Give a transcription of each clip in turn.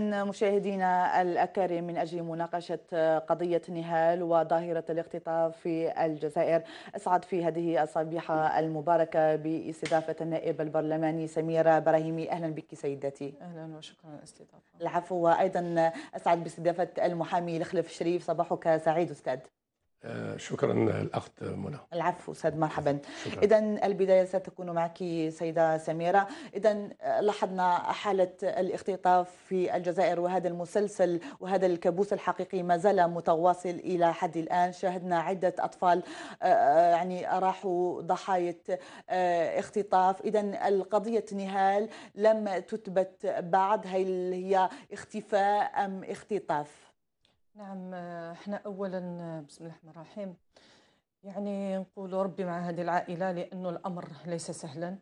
مشاهدينا الأكارم من أجل مناقشة قضية نهال وظاهرة الاختطاف في الجزائر أسعد في هذه الصبيحة المباركة باستضافة النائب البرلماني سميرة براهيمي أهلا بك سيدتي أهلا وشكرا للاستضافة العفو وأيضا أسعد باستضافة المحامي الخلف شريف صباحك سعيد أستاذ آه، شكرا الاخت منى العفو سيد مرحبا اذا البدايه ستكون معك سيده سميره اذا لاحظنا حاله الاختطاف في الجزائر وهذا المسلسل وهذا الكابوس الحقيقي ما زال متواصل الى حد الان شاهدنا عده اطفال آه، آه، يعني راحوا ضحايا اختطاف اذا القضيه نهال لم تثبت بعد هل هي اختفاء ام اختطاف نعم احنا اولا بسم الله الرحمن الرحيم يعني نقول ربي مع هذه العائله لانه الامر ليس سهلا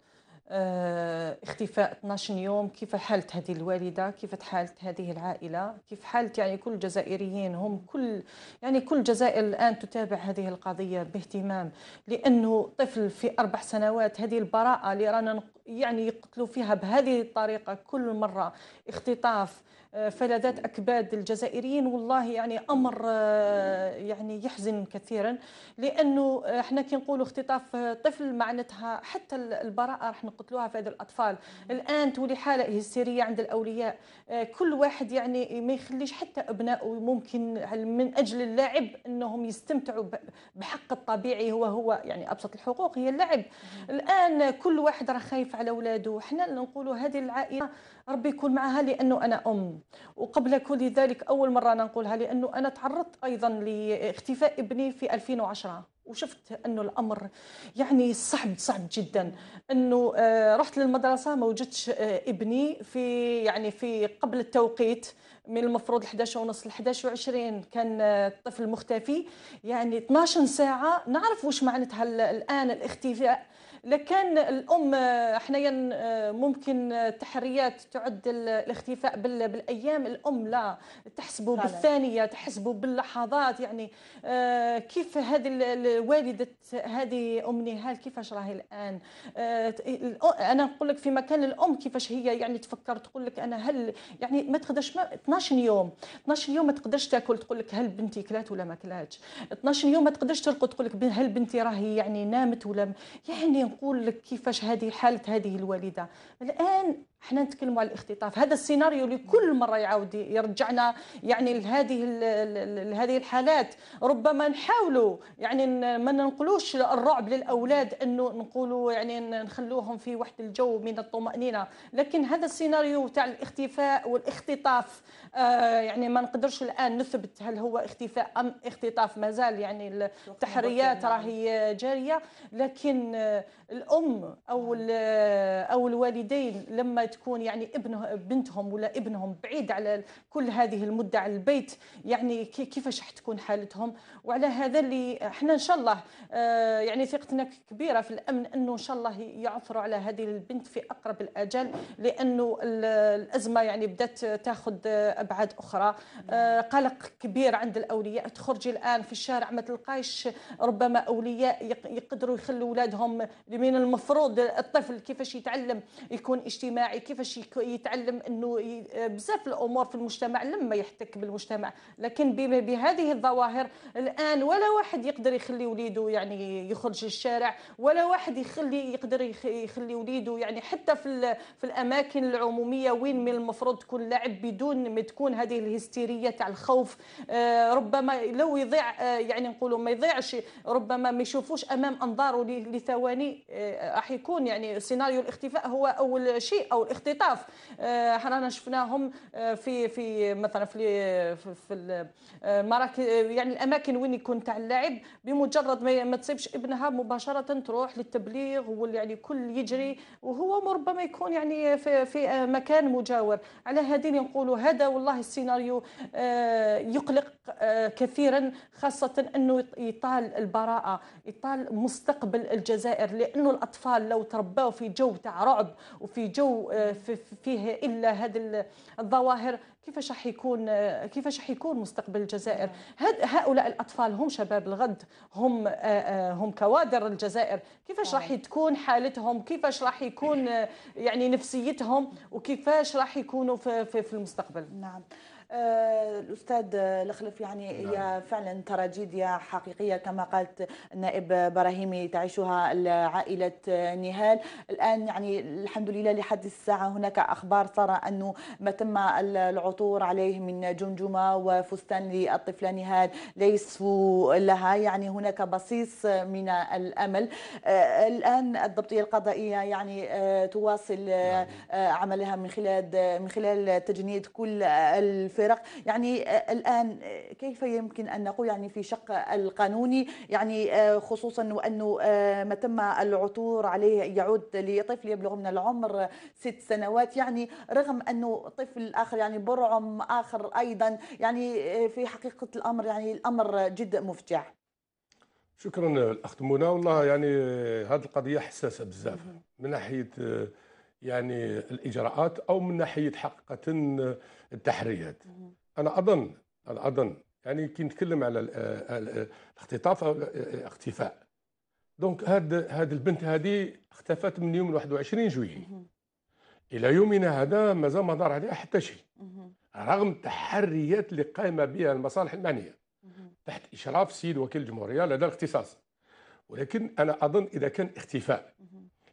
اه اختفاء 12 يوم كيف حالة هذه الوالدة كيف حالة هذه العائلة كيف حالة يعني كل الجزائريين هم كل يعني كل الجزائر الآن تتابع هذه القضية باهتمام لأنه طفل في أربع سنوات هذه البراءة اللي رانا يعني يقتلوا فيها بهذه الطريقة كل مرة اختطاف آه، فلذات أكباد الجزائريين والله يعني أمر آه، يعني يحزن كثيرا لأنه آه، احنا كي نقولوا اختطاف طفل معناتها حتى البراءة راح نقتلوها في هذه الأطفال الآن تولي حالة هستيرية عند الأولياء كل واحد يعني ما يخليش حتى أبنائه ممكن من أجل اللعب أنهم يستمتعوا بحق الطبيعي هو هو يعني أبسط الحقوق هي اللعب الآن كل واحد راه خايف على ولاده حنا اللي نقولوا هذه العائله ربي يكون معها لانه انا ام وقبل كل ذلك اول مره انا نقولها لانه انا تعرضت ايضا لاختفاء ابني في 2010 وشفت انه الامر يعني صعب صعب جدا انه آه، رحت للمدرسه ما وجدتش آه، ابني في يعني في قبل التوقيت من المفروض 11 ونص ل 11 كان آه، الطفل مختفي يعني 12 ساعه نعرف واش معناتها الان الاختفاء لكان الام حنايا ممكن التحريات تعد الاختفاء بالايام الام لا تحسبوا بالثانيه تحسبوا باللحظات يعني آه، كيف هذه الوالده هذه ام نهال كيفاش راهي الان آه، انا نقول لك في مكان الام كيفاش هي يعني تفكر تقول لك انا هل يعني ما تقدرش 12 يوم 12 يوم ما تقدرش تاكل تقول لك هل بنتي كلات ولا ما كلاتش 12 يوم ما تقدرش ترقد تقول لك هل بنتي راهي يعني نامت ولا يعني نقول لك كيفاش هذه حاله هذه الوالده الان حنا نتكلموا على الاختطاف هذا السيناريو اللي كل مره يعاود يرجعنا يعني لهذه لهذه الحالات ربما نحاولوا يعني ما ننقلوش الرعب للاولاد انه نقولوا يعني نخلوهم في واحد الجو من الطمانينه لكن هذا السيناريو تاع الاختفاء والاختطاف آه، يعني ما نقدرش الان نثبت هل هو اختفاء ام اختطاف مازال يعني التحريات نعم. راهي جاريه لكن آه، الام او آه، او الوالدين لما تكون يعني ابنه بنتهم ولا ابنهم بعيد على كل هذه المده على البيت يعني كيفاش راح تكون حالتهم وعلى هذا اللي احنا ان شاء الله آه، يعني ثقتنا كبيره في الامن انه ان شاء الله يعثروا على هذه البنت في اقرب الاجال لانه الازمه يعني بدات تاخذ ابعاد اخرى آه، قلق كبير عند الاولياء تخرجي الان في الشارع ما تلقايش ربما اولياء يقدروا يخلوا اولادهم من المفروض الطفل كيفاش يتعلم يكون اجتماعي كيفاش يتعلم انه بزاف الامور في المجتمع لما يحتك بالمجتمع لكن بهذه الظواهر الان ولا واحد يقدر يخلي وليده يعني يخرج للشارع ولا واحد يخلي يقدر يخلي وليده يعني حتى في في الاماكن العموميه وين من المفروض تكون لعب بدون ما تكون هذه الهستيريه تاع الخوف آه، ربما لو يضيع آه، يعني نقولوا ما يضيعش ربما ما يشوفوش امام انظاره لثواني آه، راح يكون يعني سيناريو الاختفاء هو اول شيء او اختطاف رانا آه، شفناهم آه، في في مثلا في في المراكز آه، يعني الاماكن وين يكون تاع اللاعب بمجرد ما ما تصيبش ابنها مباشره تروح للتبليغ واللي يعني كل يجري وهو ربما يكون يعني في, في مكان مجاور على هذه نقولوا هذا والله السيناريو يقلق كثيرا خاصه انه يطال البراءه يطال مستقبل الجزائر لانه الاطفال لو تربوا في جو تاع رعب وفي جو فيه الا هذه الظواهر كيفاش راح يكون كيفاش راح يكون مستقبل الجزائر هاد هؤلاء الاطفال هم شباب الغد هم آه، آه، هم كوادر الجزائر كيفاش راح تكون حالتهم كيفاش راح يكون آه، يعني نفسيتهم وكيفاش راح يكونوا في, في, في المستقبل نعم آه، الاستاذ الخلف يعني نعم. هي فعلا تراجيديا حقيقيه كما قالت النائب براهيمي تعيشها عائله نهال الان يعني الحمد لله لحد الساعه هناك اخبار ترى انه ما تم العثور عليه من جمجمه وفستان للطفله نهال ليس لها يعني هناك بصيص من الامل آه، الان الضبطيه القضائيه يعني آه، تواصل نعم. عملها من خلال من خلال تجنيد كل الف الفرق يعني آه، الآن آه، كيف يمكن أن نقول يعني في شق القانوني يعني آه، خصوصا وأنه ما تم العثور عليه يعود لطفل يبلغ من العمر ست سنوات يعني رغم أنه طفل آخر يعني برعم آخر أيضا يعني في حقيقة الأمر يعني الأمر جد مفجع شكرا الاخت منى والله يعني هذه القضيه حساسه بزاف من ناحيه يعني الاجراءات او من ناحيه حقيقه التحريات انا اظن انا اظن يعني كي نتكلم على الاختطاف او الاختفاء دونك هاد هاد البنت هذه اختفت من يوم 21 جويلي الى يومنا هذا مازال ما دار عليها حتى شيء رغم التحريات اللي قائمه بها المصالح المعنيه تحت اشراف السيد وكيل الجمهوريه لدى الاختصاص ولكن انا اظن اذا كان اختفاء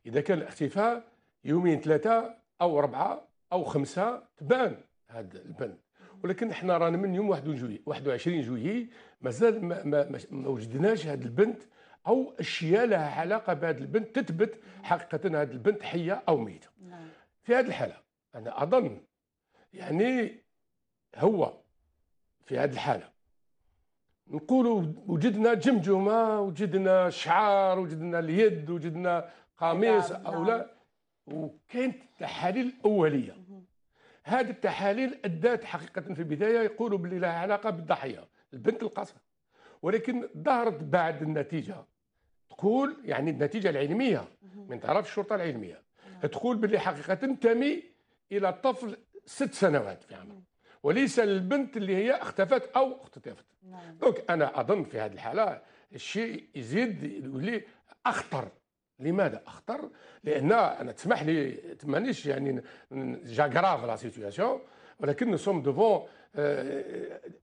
اذا كان الاختفاء يومين ثلاثه او اربعه او خمسه تبان هذا البند ولكن احنا رانا من يوم 21 جويي مازال ما, ما, ما, ما وجدناش هذا البنت او اشياء لها علاقه بهذا البنت تثبت حقيقه هذا البنت حيه او ميته. نعم. في هذه الحاله انا اظن يعني هو في هذه الحاله نقولوا وجدنا جمجمه وجدنا شعار وجدنا اليد وجدنا قميص نعم، او نعم. لا وكانت تحاليل اوليه هذه التحاليل ادات حقيقه في البدايه يقولوا باللي لها علاقه بالضحيه البنت القصر ولكن ظهرت بعد النتيجه تقول يعني النتيجه العلميه من طرف الشرطه العلميه تقول باللي حقيقه تنتمي الى طفل ست سنوات في عمره وليس البنت اللي هي اختفت او اختطفت دونك نعم. انا اظن في هذه الحاله الشيء يزيد يولي اخطر لماذا اخطر لان انا تسمح لي مانيش يعني جاغراف لا سيتياسيون ولكن نو سوم دوفون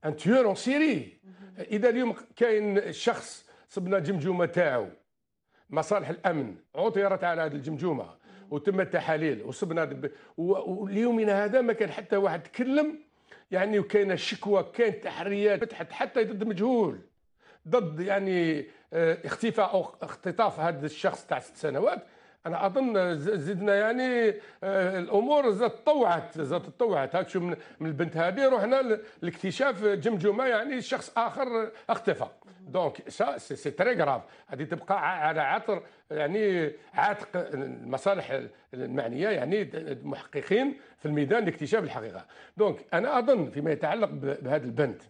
ان تيور اون سيري اذا اليوم كاين شخص صبنا جمجمه تاعو مصالح الامن عثرت على هذه الجمجمه وتم التحاليل وصبنا وليومنا هذا ما كان حتى واحد تكلم يعني وكاينه شكوى كاين تحريات فتحت حتى ضد مجهول ضد يعني آه، اختفاء او اختطاف هذا الشخص تاع ست سنوات انا اظن زدنا يعني آه، الامور زادت تطوعت زادت تطوعت هاك شو من البنت هذه رحنا لاكتشاف جمجمه يعني شخص اخر اختفى دونك سا سي تري غراف هذه تبقى على عطر يعني عاتق المصالح المعنيه يعني المحققين في الميدان لاكتشاف الحقيقه دونك انا اظن فيما يتعلق بهذه البنت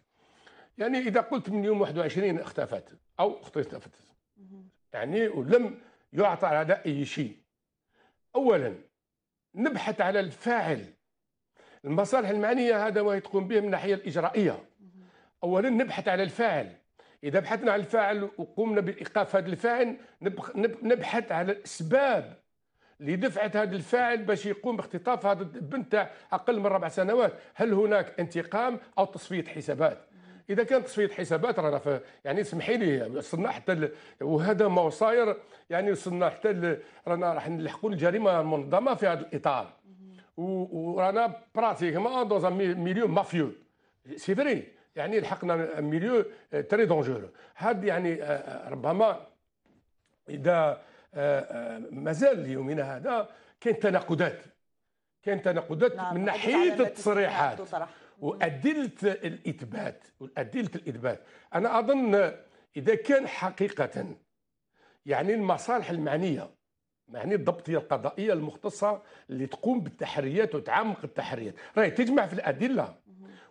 يعني اذا قلت من يوم 21 اختفت او اختفت يعني ولم يعطى على اي شيء اولا نبحث على الفاعل المصالح المعنيه هذا ما تقوم به من الناحيه الاجرائيه اولا نبحث على الفاعل اذا بحثنا على الفاعل وقمنا بايقاف هذا الفاعل نبحث على الاسباب اللي دفعت هذا الفاعل باش يقوم باختطاف هذا البنت تاع اقل من ربع سنوات هل هناك انتقام او تصفيه حسابات اذا كان تصفيه حسابات رانا يعني اسمحي لي وصلنا حتى ال... وهذا ما صاير يعني وصلنا حتى ال... رانا راح نلحقوا الجريمه المنظمه في هذا الاطار ورانا براتيكمون دون ميليو مافيو سي فري يعني لحقنا ميليو تري دونجور هاد يعني آه، آه، ربما اذا آه، مازال ليومنا هذا كاين تناقضات كاين تناقضات نعم، من ناحيه التصريحات وأدلة الإثبات وأدلة الإثبات أنا أظن إذا كان حقيقة يعني المصالح المعنية يعني الضبطية القضائية المختصة اللي تقوم بالتحريات وتعمق التحريات راهي تجمع في الأدلة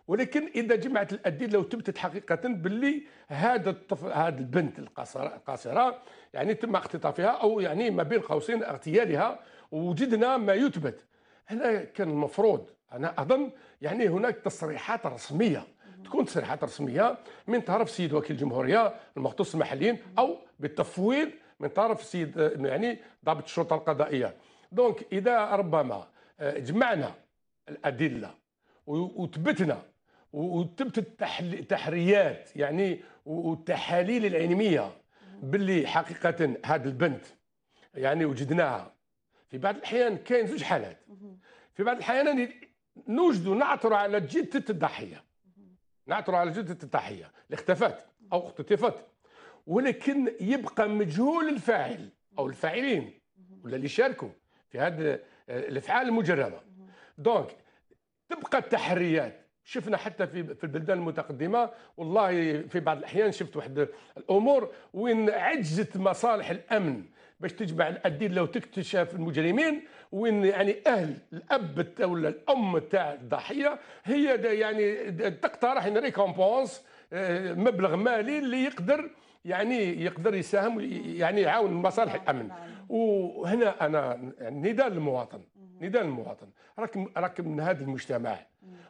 ولكن إذا جمعت الأدلة وثبتت حقيقة باللي هذا الطفل هذا البنت القاصرة يعني تم اختطافها أو يعني ما بين قوسين اغتيالها وجدنا ما يثبت هنا كان المفروض انا اظن يعني هناك تصريحات رسميه تكون تصريحات رسميه من طرف السيد وكيل الجمهوريه المختص المحليين او بالتفويض من طرف السيد يعني ضابط الشرطه القضائيه دونك اذا ربما آه، جمعنا الادله وثبتنا وثبتت التحريات يعني والتحاليل العلميه باللي حقيقه هذه البنت يعني وجدناها في بعض الاحيان كاين زوج حالات في بعض الاحيان نوجد نعثر على جدة الضحية نعثر على جدة الضحية اللي اختفت أو اختطفت ولكن يبقى مجهول الفاعل أو الفاعلين ولا اللي شاركوا في هذا آه، الافعال المجرمة دونك تبقى التحريات شفنا حتى في في البلدان المتقدمه والله في بعض الاحيان شفت واحد الامور وين عجزت مصالح الامن باش تجمع الادين لو تكتشف المجرمين وان يعني اهل الاب ولا الام تاع الضحيه هي دا يعني دا تقترح ان ريكومبونس آه، مبلغ مالي اللي يقدر يعني يقدر يساهم يعني يعاون مصالح الامن وهنا انا نداء للمواطن نداء للمواطن راك راك من هذا المجتمع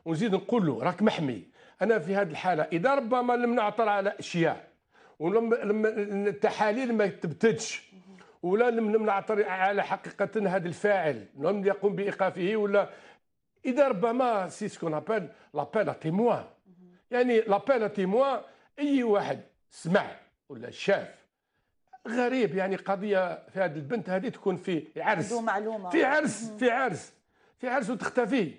ونزيد نقول له راك محمي انا في هذه الحاله اذا ربما لم نعثر على اشياء ولما التحاليل ما تبتدش ولا لم نمنع على حقيقه هذا الفاعل لم نعم، يقوم بايقافه ولا اذا ربما سي سكون ابل لابيل تيموان يعني لابيل تيموان اي واحد سمع ولا شاف غريب يعني قضيه في هذه البنت هذه تكون في عرس معلومة. في عرس في عرس في عرس وتختفي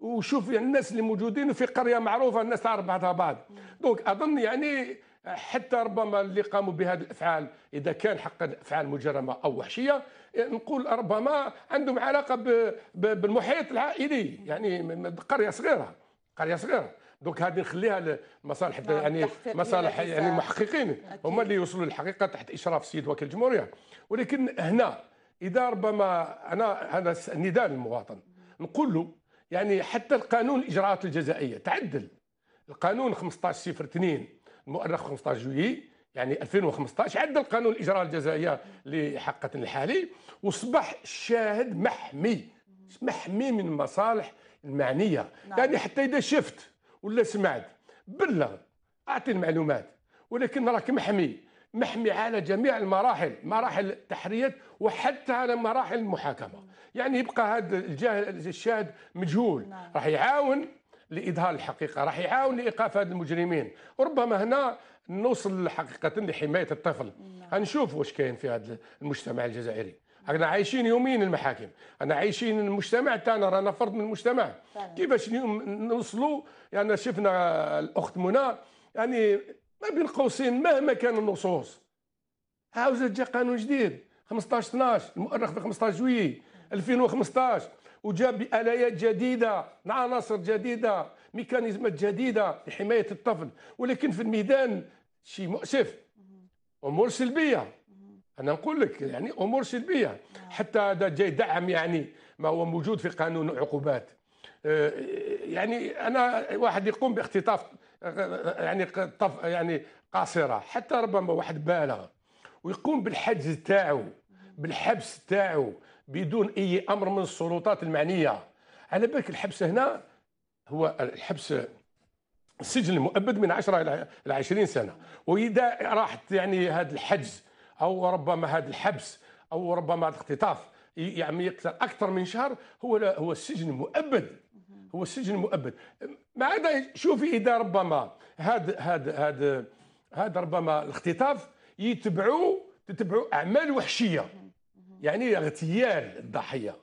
وشوف يعني الناس اللي موجودين في قريه معروفه الناس تعرف بعضها بعض دونك اظن يعني حتى ربما اللي قاموا بهذه الافعال اذا كان حقا افعال مجرمه او وحشيه نقول ربما عندهم علاقه بالمحيط العائلي يعني قريه صغيره قريه صغيره دونك هذه نخليها لمصالح نعم، يعني مصالح يعني المحققين هما اللي يوصلوا للحقيقه تحت اشراف السيد وكيل الجمهوريه ولكن هنا اذا ربما انا هذا نداء للمواطن نقول له يعني حتى القانون الاجراءات الجزائيه تعدل القانون 15 02 المؤرخ 15 جويي يعني 2015 عدل القانون الاجراء الجزائيه لحقة الحالي واصبح الشاهد محمي محمي من المصالح المعنيه نعم. يعني حتى اذا شفت ولا سمعت بلغ اعطي المعلومات ولكن راك محمي محمي على جميع المراحل مراحل التحرية وحتى على مراحل المحاكمة يعني يبقى هذا الجاهل الشاهد مجهول نعم. راح يعاون لاظهار الحقيقه راح يعاون لايقاف هاد المجرمين وربما هنا نوصل حقيقه لحمايه الطفل نعم. هنشوف واش كاين في هذا المجتمع الجزائري احنا عايشين يومين المحاكم انا عايشين المجتمع تاعنا رانا فرد من المجتمع كيفاش نوصلوا يعني شفنا الاخت منى يعني ما بين قوسين مهما كان النصوص عاوزه تجي قانون جديد 15 12 المؤرخ في 15 جويي 2015 وجاب بالايات جديدة عناصر جديدة ميكانيزمات جديدة لحماية الطفل ولكن في الميدان شيء مؤسف أمور سلبية أنا نقول لك يعني أمور سلبية حتى هذا جاي دعم يعني ما هو موجود في قانون العقوبات آه، يعني أنا واحد يقوم باختطاف يعني طف يعني قاصرة حتى ربما واحد بالغ ويقوم بالحجز تاعو بالحبس تاعو بدون اي امر من السلطات المعنيه على بالك الحبس هنا هو الحبس السجن المؤبد من 10 الى 20 سنه واذا راحت يعني هذا الحجز او ربما هذا الحبس او ربما الاختطاف يعني يكثر اكثر من شهر هو هو السجن المؤبد هو السجن المؤبد ما عدا شوفي اذا ربما هذا هذا هذا هذا ربما الاختطاف يتبعوا تتبعوا اعمال وحشيه يعني اغتيال الضحيه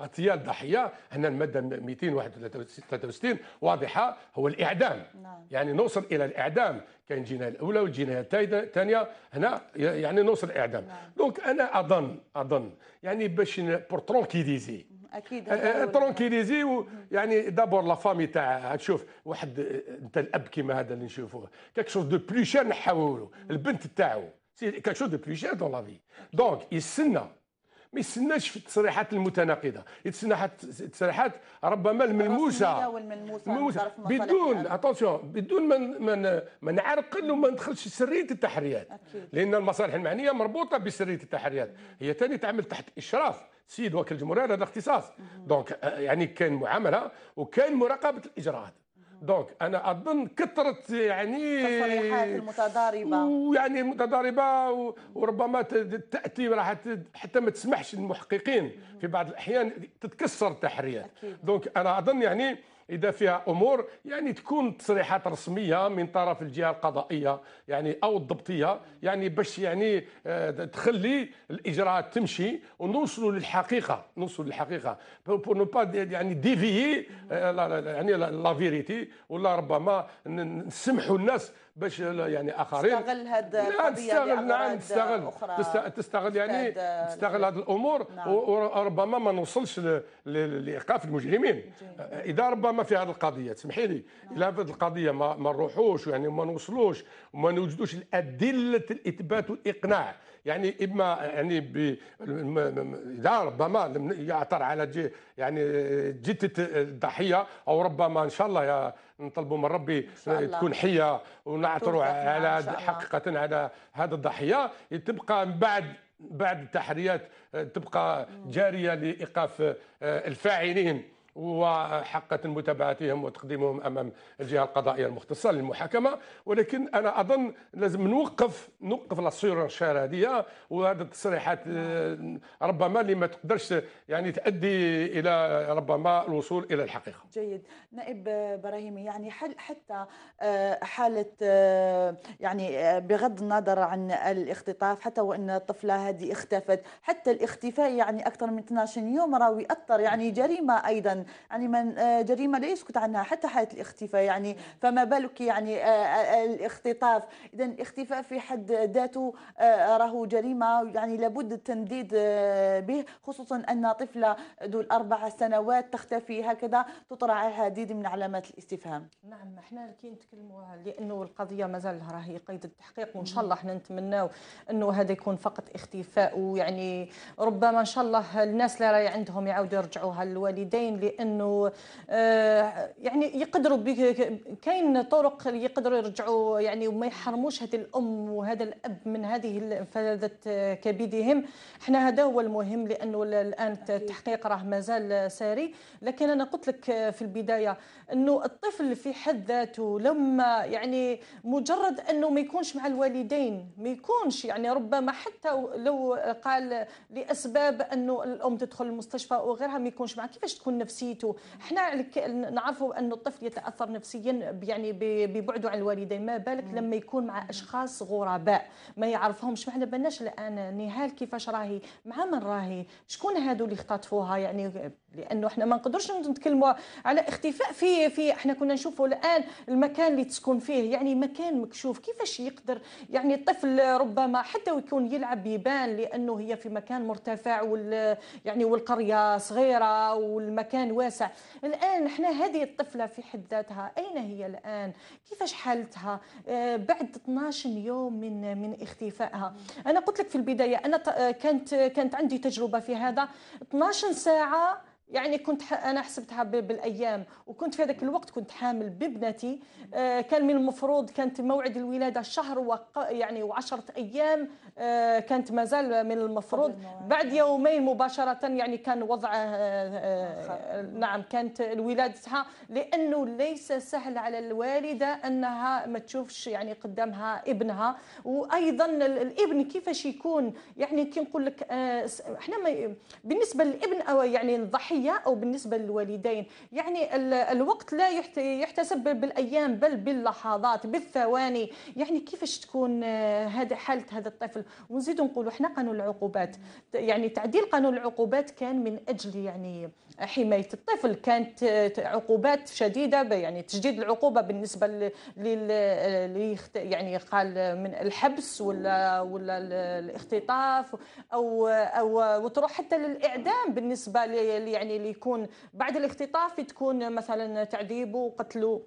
اغتيال ضحيه هنا الماده 263 واضحه هو الاعدام نعم. يعني نوصل الى الاعدام كاين الجنايه الاولى والجنايه الثانيه هنا يعني نوصل الاعدام نعم. دونك انا اظن اظن يعني باش بور ترونكيليزي اكيد ترونكيليزي أه، أه، يعني دابور لا فامي تاع تشوف واحد انت الاب كيما هذا اللي نشوفوه كيك شوز دو بلوشير شير البنت تاعو سي كيك شوز دو بلوشير شير دون لا في دونك يستنى ما يستناش في التصريحات المتناقضه يتسنى التصريحات ربما الملموسه الملموسه بدون اتونسيون بدون ما من من نعرقل وما ندخلش سريه التحريات أكيد. لان المصالح المعنيه مربوطه بسريه التحريات هي ثاني تعمل تحت اشراف سيد وكيل الجمهوريه هذا اختصاص دونك آه، يعني كان معامله وكان مراقبه الاجراءات دونك انا اظن كثرت يعني التصريحات المتضاربه ويعني متضاربه وربما تاتي راح حتى ما تسمحش للمحققين في بعض الاحيان تتكسر التحريات دونك انا اظن يعني اذا فيها امور يعني تكون تصريحات رسميه من طرف الجهه القضائيه يعني او الضبطيه يعني باش يعني آه، تخلي الاجراءات تمشي ونوصلوا للحقيقه نوصلوا للحقيقه بور نو با يعني ديفيي آه، يعني لا فيريتي ولا ربما نسمحوا الناس باش يعني اخرين تستغل هذا تستغل نعم تستغل تستغل يعني تستغل هذه الامور نعم. وربما ما نوصلش لايقاف المجرمين اذا ربما في هذه القضيه تسمحي لي نعم. الى هذه القضيه ما, ما نروحوش يعني ما نوصلوش وما نوجدوش الادله الاثبات والاقناع يعني اما يعني اذا ربما لم يعثر على جي يعني جثه الضحيه او ربما ان شاء الله يا نطلبوا من ربي تكون حيه ونعثروا على حقيقه على هذا الضحيه تبقى من بعد بعد التحريات تبقى جاريه لايقاف آه، الفاعلين وحقا متابعتهم وتقديمهم امام الجهه القضائيه المختصه للمحاكمه ولكن انا اظن لازم نوقف نوقف لاسيرونشار هذه وهذه التصريحات آه، ربما اللي ما تقدرش يعني تؤدي الى ربما الوصول الى الحقيقه. جيد، نائب براهيمي يعني حل حتى آه، حاله آه، يعني بغض النظر عن الاختطاف حتى وان الطفله هذه اختفت، حتى الاختفاء يعني اكثر من 12 يوم راه ياثر يعني جريمه ايضا يعني من آه، جريمه لا يسكت عنها حتى حاله الاختفاء يعني فما بالك يعني آه، آه، الاختطاف اذا الاختفاء في حد ذاته راهو جريمه يعني لابد التنديد به خصوصا ان طفله ذو الاربع سنوات تختفي هكذا تطرع هديد من علامات الاستفهام نعم احنا كي نتكلموا لانه القضيه مازال راهي قيد التحقيق وان شاء الله احنا نتمناو انه هذا يكون فقط اختفاء ويعني ربما ان شاء الله الناس اللي راهي عندهم يعاودوا يرجعوها للوالدين بانه آه، يعني يقدروا كاين طرق يقدروا يرجعوا يعني وما يحرموش هذه الام وهذا الاب من هذه انفلذت آه، كبدهم احنا هذا هو المهم لانه الان التحقيق راه مازال ساري لكن انا قلت لك آه، في البدايه انه الطفل في حد ذاته لما يعني مجرد انه ما يكونش مع الوالدين ما يكونش يعني ربما حتى لو قال لاسباب انه الام تدخل المستشفى وغيرها ما يكونش مع كيفاش تكون نفسيه نفسيته احنا نعرفوا أن الطفل يتأثر نفسيا يعني ببعده عن الوالدين ما بالك لما يكون مع أشخاص غرباء ما يعرفهمش ما على بالناش الآن نهال كيفاش راهي مع من راهي شكون هادو اللي اختطفوها يعني لانه احنا ما نقدرش نتكلموا على اختفاء في في احنا كنا نشوفوا الان المكان اللي تسكن فيه يعني مكان مكشوف كيفاش يقدر يعني الطفل ربما حتى ويكون يلعب بيبان لانه هي في مكان مرتفع وال يعني والقريه صغيره والمكان واسع الان احنا هذه الطفله في حد ذاتها اين هي الان كيفاش حالتها آه، بعد 12 يوم من من اختفائها انا قلت لك في البدايه انا كانت كانت عندي تجربه في هذا 12 ساعه يعني كنت انا حسبتها بالايام وكنت في هذاك الوقت كنت حامل بابنتي آه، كان من المفروض كانت موعد الولاده شهر وق... يعني وعشرة ايام آه، كانت مازال من المفروض بعد نعم. يومين مباشره يعني كان وضع آه، نعم كانت ولادتها لانه ليس سهل على الوالده انها ما تشوفش يعني قدامها ابنها وايضا الابن كيفاش يكون يعني كي نقول لك احنا ما بالنسبه للابن أو يعني الضحيه للضحيه او بالنسبه للوالدين يعني الوقت لا يحتسب بالايام بل باللحظات بالثواني يعني كيفاش تكون هذا آه، حاله هذا الطفل ونزيد نقولوا احنا قانون العقوبات يعني تعديل قانون العقوبات كان من اجل يعني حمايه الطفل كانت عقوبات شديده يعني تجديد العقوبه بالنسبه لل يعني قال من الحبس ولا ولا الاختطاف او او وتروح حتى للاعدام بالنسبه يعني يعني اللي يكون بعد الاختطاف تكون مثلا تعذيبه وقتله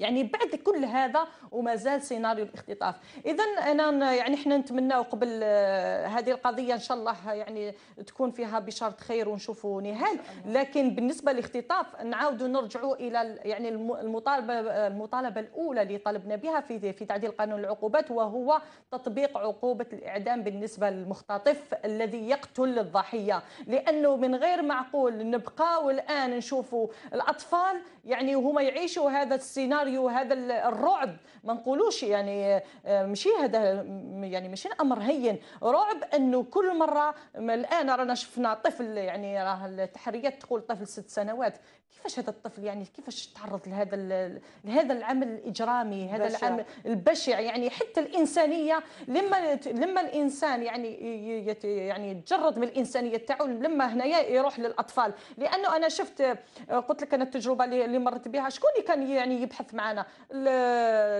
يعني بعد كل هذا وما زال سيناريو الاختطاف اذا انا يعني احنا نتمناو قبل آه، هذه القضيه ان شاء الله آه، يعني تكون فيها بشرط خير ونشوفوا نهال لكن بالنسبه للاختطاف نعاودوا نرجعوا الى يعني المطالبه آه، المطالبه الاولى اللي طلبنا بها في في تعديل قانون العقوبات وهو تطبيق عقوبه الاعدام بالنسبه للمختطف الذي يقتل الضحيه لانه من غير معقول نبقى والان نشوفوا الاطفال يعني وهما يعيشوا هذا السيناريو السيناريو هذا الرعب ما نقولوش يعني آه، ماشي هذا يعني ماشي امر هين رعب انه كل مره الان رانا شفنا طفل يعني راه التحريات تقول طفل ست سنوات كيفاش هذا الطفل يعني كيفاش تعرض لهذا لهذا العمل الاجرامي هذا بشع. العمل البشع يعني حتى الانسانيه لما لما الانسان يعني يعني يتجرد من الانسانيه تاعو لما هنايا يروح للاطفال لانه انا شفت آه، قلت لك انا التجربه اللي مرت بها شكون اللي كان يعني يبحث مع معنا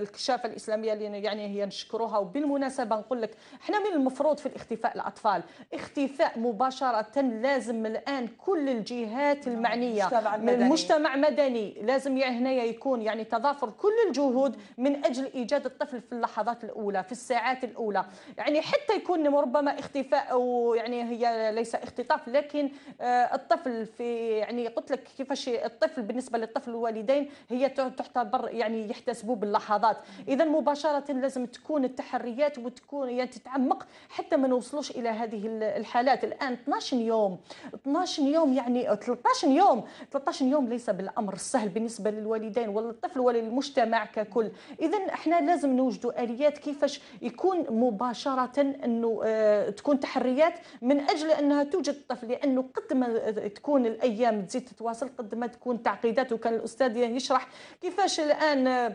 الكشافه الاسلاميه اللي يعني هي نشكروها وبالمناسبه نقول لك احنا من المفروض في الاختفاء الاطفال اختفاء مباشره لازم الان كل الجهات نعم، المعنيه المجتمع من المجتمع المدني لازم يعني هنايا يكون يعني تضافر كل الجهود من اجل ايجاد الطفل في اللحظات الاولى في الساعات الاولى يعني حتى يكون ربما اختفاء يعني هي ليس اختطاف لكن آه، الطفل في يعني قلت لك كيفاش الطفل بالنسبه للطفل والوالدين هي تعتبر الامر يعني يحتسبوا باللحظات اذا مباشره لازم تكون التحريات وتكون يعني تتعمق حتى ما نوصلوش الى هذه الحالات الان 12 يوم 12 يوم يعني 13 يوم 13 يوم ليس بالامر السهل بالنسبه للوالدين ولا الطفل ولا ككل اذا احنا لازم نوجدوا اليات كيفاش يكون مباشره انه آه، تكون تحريات من اجل انها توجد الطفل لانه قد ما تكون الايام تزيد تتواصل قد ما تكون تعقيدات وكان الاستاذ يشرح كيفاش الان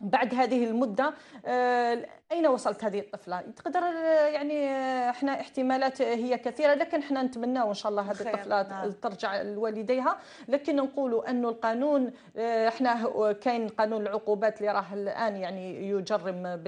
بعد هذه المده آه، اين وصلت هذه الطفله تقدر يعني احنا احتمالات هي كثيره لكن احنا نتمنى وان شاء الله هذه الطفله نعم. ترجع لوالديها لكن نقولوا انه القانون آه، احنا كاين قانون العقوبات اللي راه الان يعني يجرم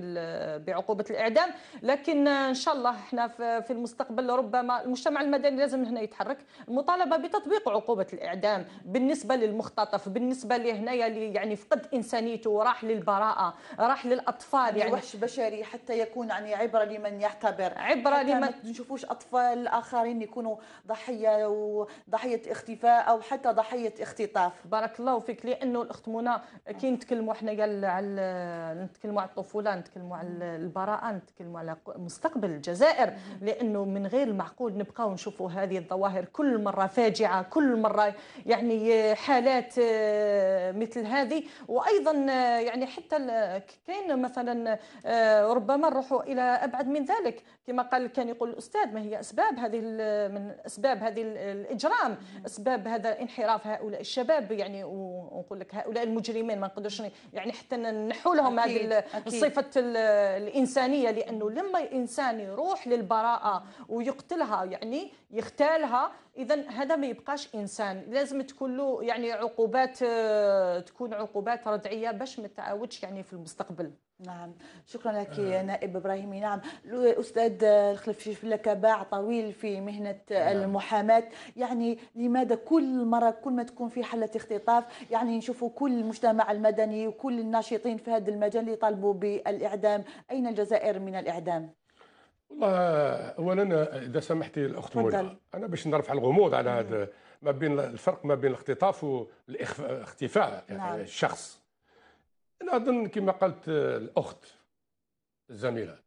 بعقوبه الاعدام لكن ان شاء الله احنا في المستقبل ربما المجتمع المدني لازم هنا يتحرك المطالبه بتطبيق عقوبه الاعدام بالنسبه للمختطف بالنسبه لهنايا اللي يعني فقد انسانيته وراح للبراءه راح للاطفال يعني, يعني. وحش بشري الأسري حتى يكون يعني عبرة لمن يعتبر عبرة لمن ما نشوفوش أطفال آخرين يكونوا ضحية وضحية اختفاء أو حتى ضحية اختطاف بارك الله فيك لأنه الاخت منى كي نتكلموا احنا قال على نتكلموا على الطفولة نتكلموا على البراءة نتكلموا على مستقبل الجزائر لأنه من غير المعقول نبقاو نشوفوا هذه الظواهر كل مرة فاجعة كل مرة يعني حالات آه، مثل هذه وأيضا آه، يعني حتى كاين مثلا آه، ربما نروحوا الى ابعد من ذلك كما قال كان يقول الاستاذ ما هي اسباب هذه من اسباب هذه الاجرام اسباب هذا انحراف هؤلاء الشباب يعني ونقول لك هؤلاء المجرمين ما نقدرش يعني حتى ننحوا لهم هذه صفه الانسانيه لانه لما الانسان يروح للبراءه ويقتلها يعني يختالها اذا هذا ما يبقاش انسان لازم تكون له يعني عقوبات آه، تكون عقوبات ردعيه باش ما تعاودش يعني في المستقبل نعم شكرا لك آه. نائب ابراهيمي نعم الاستاذ الخلفشيش لك باع طويل في مهنه نعم. المحاماه يعني لماذا كل مره كل ما تكون في حاله اختطاف يعني نشوفوا كل المجتمع المدني وكل الناشطين في هذا المجال يطالبوا بالاعدام اين الجزائر من الاعدام والله اولا اذا سمحتي الاخت مولى انا باش نرفع الغموض على نعم. هذا ما بين الفرق ما بين الاختطاف والاختفاء يعني نعم. يعني الشخص انا اظن كما قالت آه، الاخت الزميله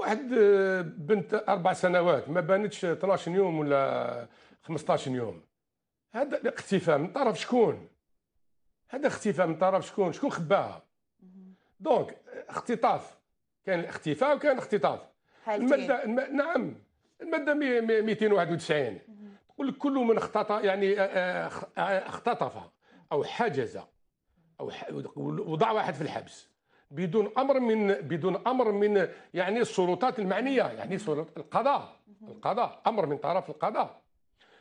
واحد آه، بنت اربع سنوات ما بانتش 12 يوم ولا 15 يوم هذا اختفاء من طرف شكون هذا اختفاء من طرف شكون شكون خباها دونك آه، اختطاف كان الاختفاء وكان اختطاف الماده الم... نعم الماده 291 تقول كل من اختطف يعني اختطف او حجز او وضع واحد في الحبس بدون امر من بدون امر من يعني السلطات المعنيه يعني سلطة القضاء القضاء امر من طرف القضاء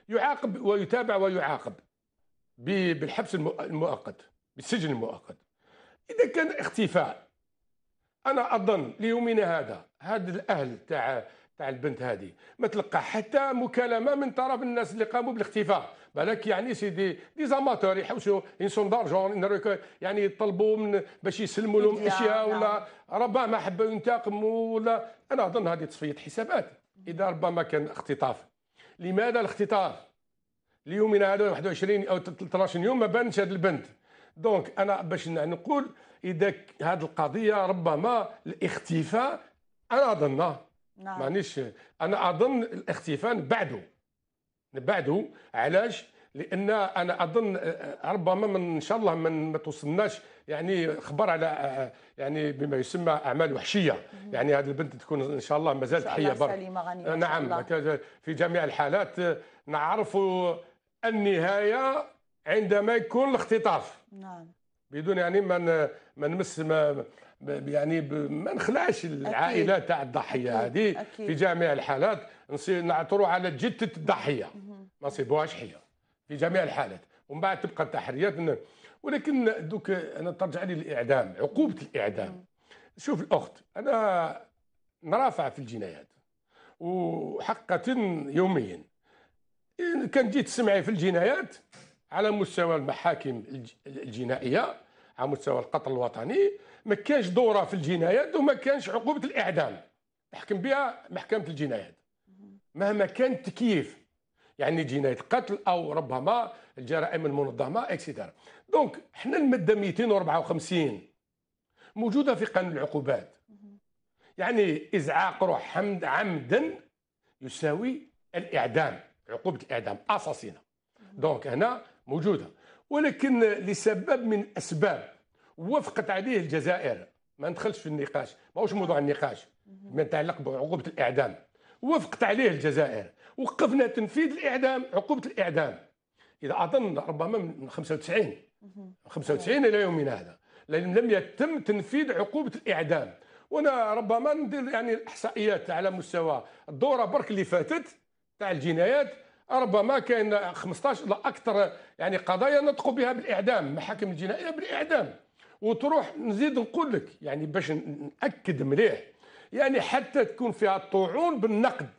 يعاقب ويتابع ويعاقب بالحبس المؤقت بالسجن المؤقت اذا كان اختفاء انا اظن ليومنا هذا هذا الاهل تاع تاع البنت هذه ما تلقى حتى مكالمه من طرف الناس اللي قاموا بالاختفاء بالك يعني سيدي دي زاماتور يحوسوا ان سون دارجون يعني يطلبوا من باش يسلموا لهم اشياء ولا نعم. ربما حبوا ينتقموا ولا انا اظن هذه تصفيه حسابات اذا ربما كان اختطاف لماذا الاختطاف ليومنا هذا 21 او 13 يوم ما بانش هذه البنت دونك انا باش نقول اذا هذه القضيه ربما الاختفاء انا اظن نعم. مانيش انا اظن الاختفاء بعده بعده علاش لان انا اظن ربما من ان شاء الله من ما توصلناش يعني خبر على يعني بما يسمى اعمال وحشيه يعني هذه البنت تكون ان شاء الله مازالت حيه برا نعم في جميع الحالات نعرف النهايه عندما يكون الاختطاف نعم بدون يعني ما نمس ما يعني ما نخلعش العائله تاع الضحيه هذه في جميع الحالات نصير نعثروا على جده الضحيه ما نصيبوهاش حيه في جميع الحالات ومن بعد تبقى التحريات ولكن دوك انا ترجع لي الاعدام عقوبه الاعدام شوف الاخت انا نرافع في الجنايات وحقا يوميا كان جيت سمعي في الجنايات على مستوى المحاكم الجنائيه على مستوى القتل الوطني ما كانش دوره في الجنايات وما كانش عقوبه الاعدام تحكم بها محكمه الجنايات مهما كان تكييف يعني جنايه قتل او ربما الجرائم المنظمه اكسيتيرا دونك حنا الماده 254 موجوده في قانون العقوبات يعني ازعاق روح حمد عمدا يساوي الاعدام عقوبه الاعدام اساسينا دونك هنا موجوده ولكن لسبب من اسباب وافقت عليه الجزائر ما ندخلش في النقاش ماهوش موضوع النقاش ما يتعلق بعقوبه الاعدام وافقت عليه الجزائر وقفنا تنفيذ الاعدام عقوبه الاعدام اذا اظن ربما من 95 95 الى يومنا هذا لان لم يتم تنفيذ عقوبه الاعدام وانا ربما ندير يعني الاحصائيات على مستوى الدوره برك اللي فاتت تاع الجنايات ربما كاين 15 لا اكثر يعني قضايا نطقوا بها بالاعدام محاكم الجنائيه بالاعدام وتروح نزيد نقول لك يعني باش ناكد مليح يعني حتى تكون فيها الطعون بالنقد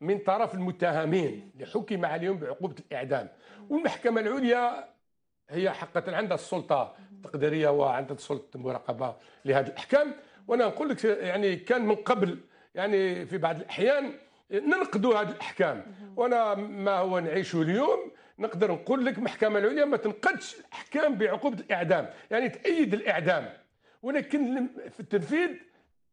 من طرف المتهمين اللي حكم عليهم بعقوبه الاعدام والمحكمه العليا هي حقا عندها السلطه التقديريه وعندها السلطه المراقبه لهذه الاحكام وانا نقول لك يعني كان من قبل يعني في بعض الاحيان ننقدوا هذه الاحكام وانا ما هو نعيشه اليوم نقدر نقول لك المحكمه العليا ما تنقدش الاحكام بعقوبه الاعدام يعني تأيد الاعدام ولكن في التنفيذ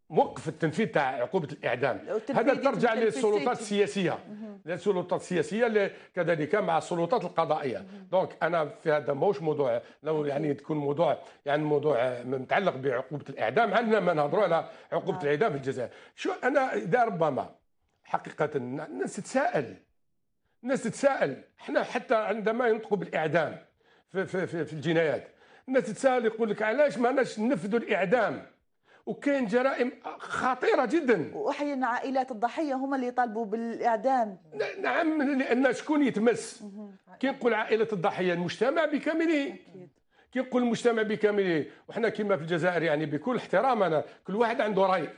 موقف التنفيذ تاع عقوبه الاعدام هذا ترجع للسلطات السياسيه للسلطات السياسيه كذلك مع السلطات القضائيه دونك انا في هذا ماهوش موضوع لو يعني تكون موضوع يعني موضوع متعلق بعقوبه الاعدام عندنا ما نهضروا على عقوبه آه. الاعدام في الجزائر شو انا اذا ربما حقيقه الناس تتساءل الناس تتساءل احنا حتى عندما ينطقوا بالاعدام في, في, في, في الجنايات الناس تتساءل يقول لك علاش ما ناش نفذوا الاعدام وكاين جرائم خطيره جدا واحيانا عائلات الضحيه هم اللي يطالبوا بالاعدام نعم لان شكون يتمس كي نقول عائله الضحيه المجتمع بكامله كي المجتمع بكامله وحنا كما في الجزائر يعني بكل احترام انا كل واحد عنده راي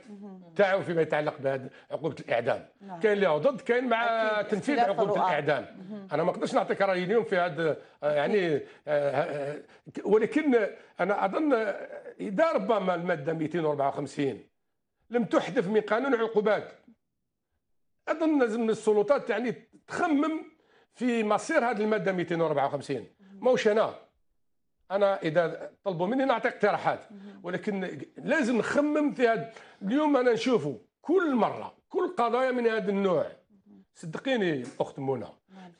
تاعو فيما يتعلق بهذه عقوبه الاعدام نعم. كاين اللي ضد كاين مع تنفيذ عقوبه الاعدام انا ما نقدرش نعطيك رايي اليوم في هذا آه، يعني آه، آه، ولكن انا اظن اذا ربما الماده 254 لم تحذف من قانون عقوبات اظن لازم السلطات يعني تخمم في مصير هذه الماده 254 ماهوش انا انا اذا طلبوا مني نعطي اقتراحات ولكن لازم نخمم في هذا اليوم انا نشوفه كل مره كل قضايا من هذا النوع صدقيني اخت منى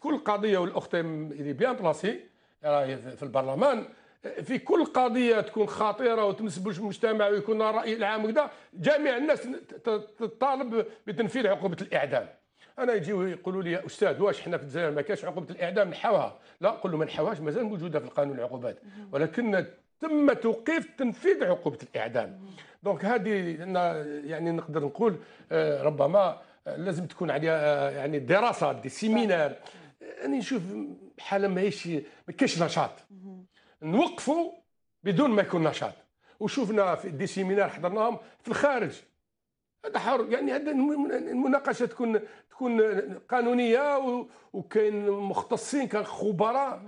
كل قضيه والاخت اللي بيان بلاسي في البرلمان في كل قضيه تكون خطيره وتمس المجتمع ويكون الراي العام وكذا جميع الناس تطالب بتنفيذ عقوبه الاعدام انا يجيو يقولوا لي يا استاذ واش حنا في الجزائر ما كاش عقوبه الاعدام نحاوها لا قول له ما نحاوهاش مازال موجوده في القانون العقوبات ولكن تم توقيف تنفيذ عقوبه الاعدام دونك هذه يعني نقدر نقول آه، ربما آه، لازم تكون عليها آه، يعني دراسه دي سيمينار انا نشوف حاله ماهيش ما كاش نشاط نوقفوا بدون ما يكون نشاط وشفنا في دي سيمينار حضرناهم في الخارج هذا حر يعني هذا المناقشه تكون تكون قانونيه وكاين مختصين كان خبراء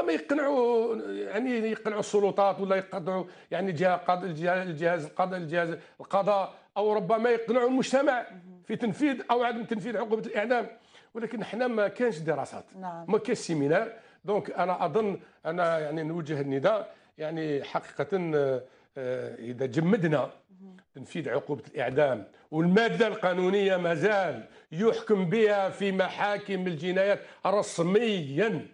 ربما يقنعوا يعني يقنعوا السلطات ولا يقنعوا يعني جهه الجهاز القضاء الجهاز القضاء او ربما يقنعوا المجتمع في تنفيذ او عدم تنفيذ عقوبه الاعدام ولكن حنا ما كانش دراسات نعم. ما كانش سيمينار دونك انا اظن انا يعني نوجه النداء يعني حقيقه آه، اذا جمدنا تنفيذ عقوبه الاعدام والماده القانونيه مازال يحكم بها في محاكم الجنايات رسميا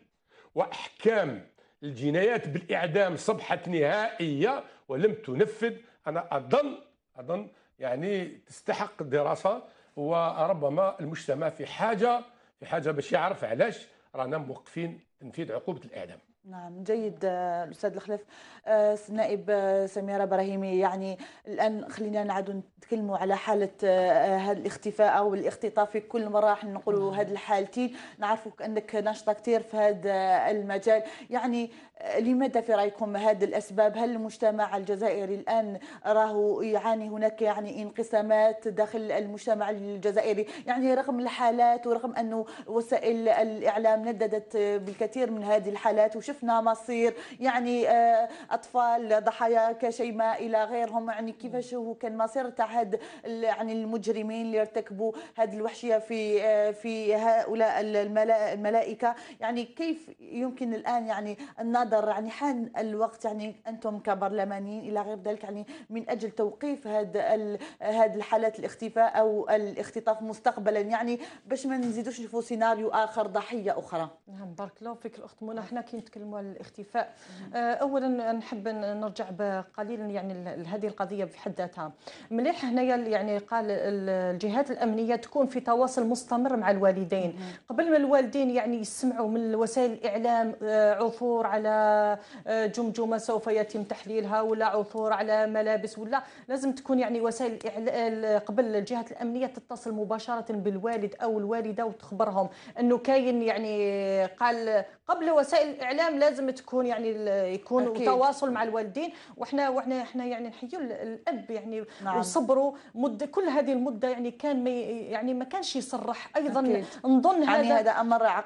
واحكام الجنايات بالاعدام صبحت نهائيه ولم تنفذ انا اظن اظن يعني تستحق الدراسه وربما المجتمع في حاجه في حاجه باش يعرف علاش رانا موقفين تنفيذ عقوبه الاعدام نعم جيد الاستاذ الخلف آه، نائب آه، سميره ابراهيمي يعني الان خلينا نعاد نتكلموا على حاله آه، هذا الاختفاء او الاختطاف في كل مره احنا نقولوا نعم. هذه الحالتين نعرفك انك ناشطه كثير في هذا المجال يعني لماذا في رايكم هذه الاسباب هل المجتمع الجزائري الان راه يعاني هناك يعني انقسامات داخل المجتمع الجزائري يعني رغم الحالات ورغم انه وسائل الاعلام نددت بالكثير من هذه الحالات وشف شفنا مصير يعني آه، اطفال ضحايا كشيماء الى غيرهم يعني كيفاش هو كان مصير تاع هاد يعني المجرمين اللي ارتكبوا هذه الوحشيه في آه، في هؤلاء الملائكه يعني كيف يمكن الان يعني النظر يعني حان الوقت يعني انتم كبرلمانيين الى غير ذلك يعني من اجل توقيف هذا هذه الحالات الاختفاء او الاختطاف مستقبلا يعني باش ما نزيدوش نشوفوا سيناريو اخر ضحيه اخرى نعم بارك الله فيك الاخت منى حنا كي الفيلم والاختفاء آه، اولا نحب نرجع قليلا يعني لهذه القضيه بحد ذاتها مليح هنايا يعني قال الجهات الامنيه تكون في تواصل مستمر مع الوالدين قبل ما الوالدين يعني يسمعوا من وسائل الاعلام آه، عثور على آه، جمجمه سوف يتم تحليلها ولا عثور على ملابس ولا لازم تكون يعني وسائل الاعلام قبل الجهات الامنيه تتصل مباشره بالوالد او الوالده وتخبرهم انه كاين يعني قال قبل وسائل الاعلام الايام لازم تكون يعني يكون أكيد. تواصل مع الوالدين وحنا وحنا احنا يعني نحيوا الاب يعني نعم. وصبروا مده كل هذه المده يعني كان ما يعني ما كانش يصرح ايضا أكيد. نظن يعني هذا امر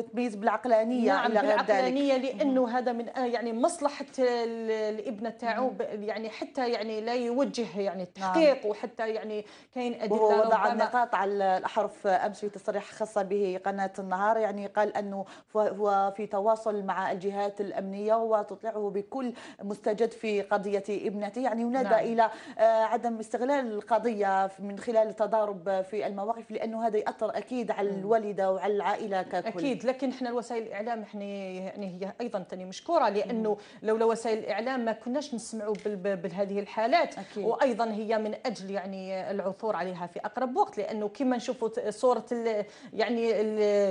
تميز بالعقلانيه نعم غير بالعقلانيه ذلك. لانه هذا من آه، يعني مصلحه الابن تاعو يعني حتى يعني لا يوجه يعني التحقيق نعم. وحتى يعني كاين ادله وضع النقاط على الاحرف امس في تصريح خاصه به قناه النهار يعني قال انه هو في تواصل مع الجهات الأمنية وتطلعه بكل مستجد في قضية ابنته يعني ينادى نعم. إلى آه، عدم استغلال القضية من خلال التضارب في المواقف لأنه هذا يأثر أكيد على الوالدة وعلى العائلة ككل أكيد لكن احنا وسائل الإعلام احنا يعني هي أيضا تاني مشكورة لأنه لولا وسائل الإعلام ما كناش نسمعوا بهذه الحالات أكيد. وأيضا هي من أجل يعني العثور عليها في أقرب وقت لأنه كما نشوفوا صورة يعني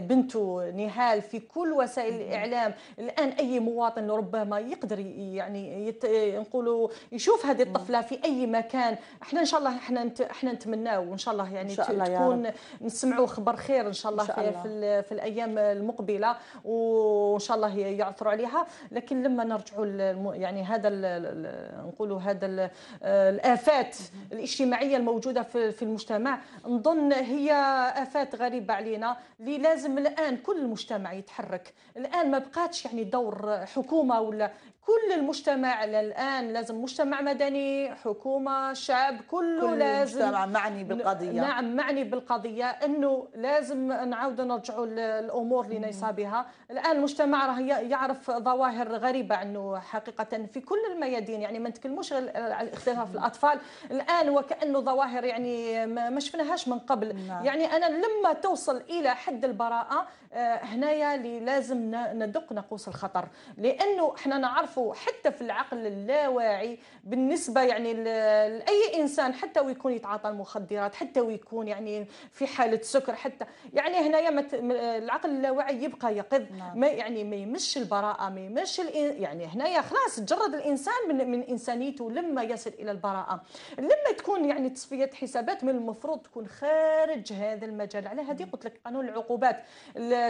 بنته نهال في كل وسائل الإعلام الان اي مواطن ربما يقدر يعني يت... نقولوا يشوف هذه نعم. الطفله في اي مكان احنا ان شاء الله احنا نت... احنا نتمناو ان شاء الله يعني إن شاء الله تكون نسمعوا خبر خير ان شاء الله, إن شاء الله. في, ال... في الايام المقبله وان شاء الله يعثروا عليها لكن لما نرجعوا الم... يعني هذا ال... نقولوا هذا ال... آه، الافات الاجتماعيه الموجوده في... في المجتمع نظن هي افات غريبه علينا اللي لازم الان كل المجتمع يتحرك الان ما بقاتش يعني دور حكومه ولا كل المجتمع للان لازم مجتمع مدني حكومه شعب كله كل لازم مجتمع معني بالقضيه نعم معني بالقضيه انه لازم نعاود نرجعوا الامور لنصابها الان المجتمع راه يعرف ظواهر غريبه عنه حقيقه في كل الميادين يعني ما نتكلموش على الاختلاف الاطفال الان وكانه ظواهر يعني ما شفناهاش من قبل نعم. يعني انا لما توصل الى حد البراءه آه، هنايا اللي لازم ندق ناقوس الخطر لانه احنا نعرف يعرفوا حتى في العقل اللاواعي بالنسبه يعني لاي انسان حتى ويكون يتعاطى المخدرات حتى ويكون يعني في حاله سكر حتى يعني هنايا مت... العقل اللاواعي يبقى يقظ نعم. ما يعني ما يمش البراءه ما يمش الإن... يعني هنايا خلاص تجرد الانسان من من انسانيته لما يصل الى البراءه لما تكون يعني تصفيه حسابات من المفروض تكون خارج هذا المجال على هذه قلت لك قانون العقوبات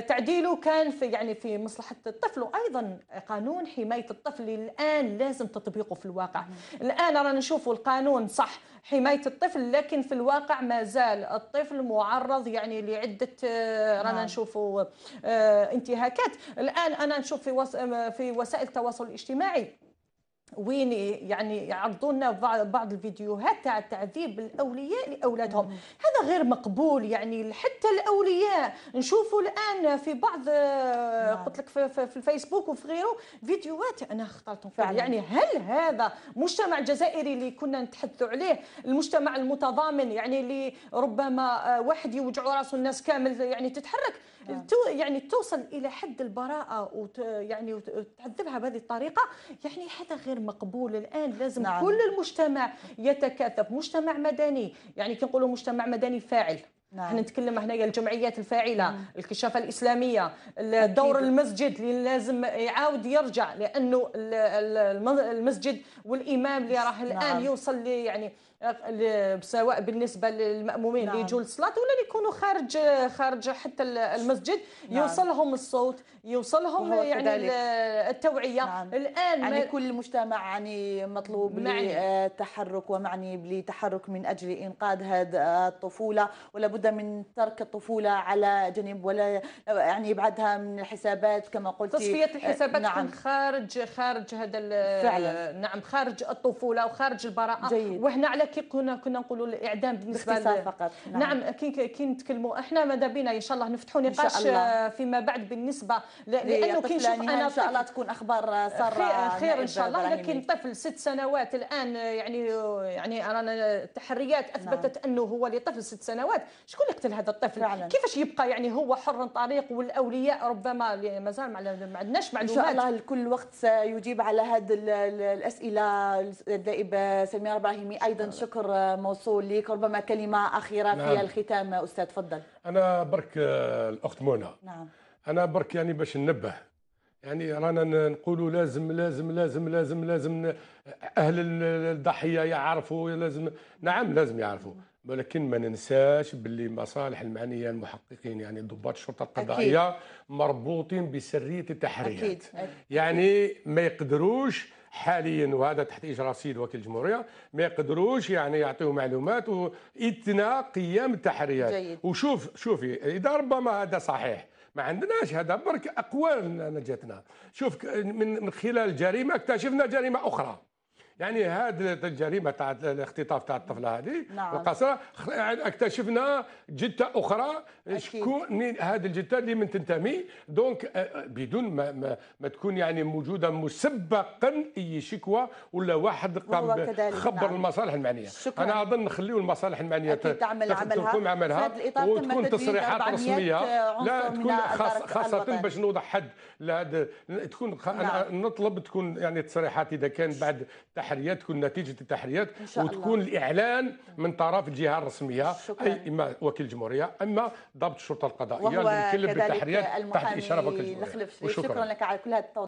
تعديله كان في يعني في مصلحه الطفل وايضا قانون حمايه الطفل الهدف اللي الان لازم تطبيقه في الواقع الان رانا نشوفوا القانون صح حمايه الطفل لكن في الواقع ما زال الطفل معرض يعني لعده آه، رانا نعم. نشوفوا آه، انتهاكات الان انا نشوف في في وسائل التواصل الاجتماعي وين يعني يعرضون بعض الفيديوهات تاع تعذيب الاولياء لاولادهم هذا غير مقبول يعني حتى الاولياء نشوفوا الان في بعض نعم. قلت لك في, في الفيسبوك وفي غيره فيديوهات انا خطرتهم فعلا يعني هل هذا مجتمع الجزائري اللي كنا نتحدثوا عليه المجتمع المتضامن يعني اللي ربما آه، واحد يوجعوا راسه الناس كامل يعني تتحرك آه. يعني توصل الى حد البراءه وت يعني وتعذبها بهذه الطريقه يعني هذا غير مقبول الان لازم نعم. كل المجتمع يتكاتف مجتمع مدني يعني كي نقولوا مجتمع مدني فاعل نعم. احنا نتكلم هنايا الجمعيات الفاعله مم. الكشافه الاسلاميه دور المسجد اللي لازم يعاود يرجع لانه المسجد والامام اللي راه الان نعم. يوصل يعني سواء بالنسبه للمامومين نعم. اللي يجوا للصلاه ولا اللي يكونوا خارج خارج حتى المسجد نعم. يوصلهم الصوت يوصلهم يعني كذلك. التوعيه نعم. الان يعني كل مجتمع يعني مطلوب معني. نعم. تحرك ومعني بتحرك من اجل انقاذ هذه الطفوله ولا بد من ترك الطفوله على جنب ولا يعني بعدها من الحسابات كما قلت تصفيه الحسابات نعم. خارج خارج هذا فعلا نعم خارج الطفوله وخارج البراءه جيد. وهنا على كي كنا كنا نقولوا الاعدام بالنسبه باختصار فقط نعم, نعم كي كي نتكلموا احنا ماذا بينا ان شاء الله نفتحوا نقاش آه، فيما بعد بالنسبه إيه، لانه كي نشوف انا ان شاء الله تكون اخبار ساره خير, خير ان شاء الله لكن طفل ست سنوات الان يعني يعني رانا التحريات نعم. اثبتت نعم. انه هو لطفل ست سنوات شكون يقتل هذا الطفل فعلا. كيفاش يبقى يعني هو حر طريق والاولياء ربما مازال ما عندناش معلومات ان شاء الله الكل وقت سيجيب على هذه الاسئله الدائبه سمير ابراهيمي ايضا الشكر موصول لك ربما كلمة أخيرة نعم. في الختام أستاذ تفضل أنا برك آه، الأخت منى نعم أنا برك يعني باش ننبه يعني رانا نقولوا لازم لازم لازم لازم لازم أهل الضحية يعرفوا لازم نعم لازم يعرفوا ولكن ما ننساش باللي مصالح المعنيه المحققين يعني ضباط الشرطه القضائيه أكيد. مربوطين بسريه التحريات أكيد. أكيد. يعني ما يقدروش حاليا وهذا تحت اجراء السيد وكيل الجمهوريه ما يقدروش يعني يعطيو معلومات واتناء قيام التحريات جيد. وشوف شوفي اذا ربما هذا صحيح ما عندناش هذا برك اقوال نجاتنا شوف من خلال جريمه اكتشفنا جريمه اخرى يعني هذه الجريمه تاع الاختطاف تاع الطفله هذه نعم. القصره يعني اكتشفنا جثه اخرى شكون هذه الجثه من تنتمي دونك بدون ما, ما, ما تكون يعني موجوده مسبقا اي شكوى ولا واحد قام خبر نعم. المصالح المعنيه شكرا. انا اظن نخليو المصالح المعنيه تعمل عملها, عملها وتكون تصريحات رسميه لا تكون خاصة, خاصه باش نوضح حد لهذا تكون نعم. نطلب تكون يعني تصريحات اذا كان بعد تحت التحريات تكون نتيجه التحريات وتكون الله. الاعلان من طرف الجهه الرسميه شكرا. اي اما وكيل الجمهوريه اما ضبط الشرطه القضائيه اللي كذلك بالتحريات تحت اشراف وكيل الجمهوريه وشكرا شكرا لك على كل هذا